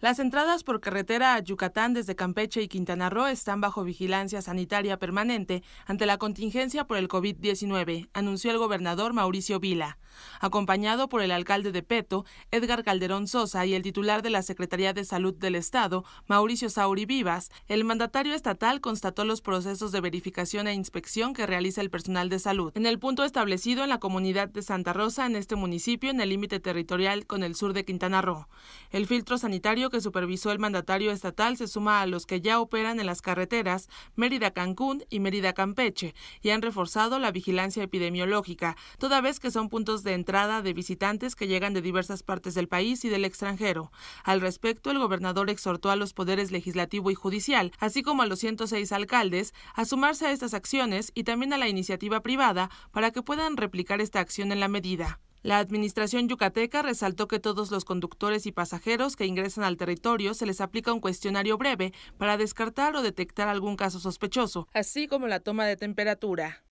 Las entradas por carretera a Yucatán desde Campeche y Quintana Roo están bajo vigilancia sanitaria permanente ante la contingencia por el COVID-19, anunció el gobernador Mauricio Vila, acompañado por el alcalde de Peto, Edgar Calderón Sosa, y el titular de la Secretaría de Salud del Estado, Mauricio Sauri Vivas. El mandatario estatal constató los procesos de verificación e inspección que realiza el personal de salud en el punto establecido en la comunidad de Santa Rosa en este municipio en el límite territorial con el sur de Quintana Roo. El filtro sanitario que supervisó el mandatario estatal se suma a los que ya operan en las carreteras Mérida-Cancún y Mérida-Campeche y han reforzado la vigilancia epidemiológica, toda vez que son puntos de entrada de visitantes que llegan de diversas partes del país y del extranjero. Al respecto, el gobernador exhortó a los poderes legislativo y judicial, así como a los 106 alcaldes, a sumarse a estas acciones y también a la iniciativa privada para que puedan replicar esta acción en la medida. La Administración yucateca resaltó que todos los conductores y pasajeros que ingresan al territorio se les aplica un cuestionario breve para descartar o detectar algún caso sospechoso, así como la toma de temperatura.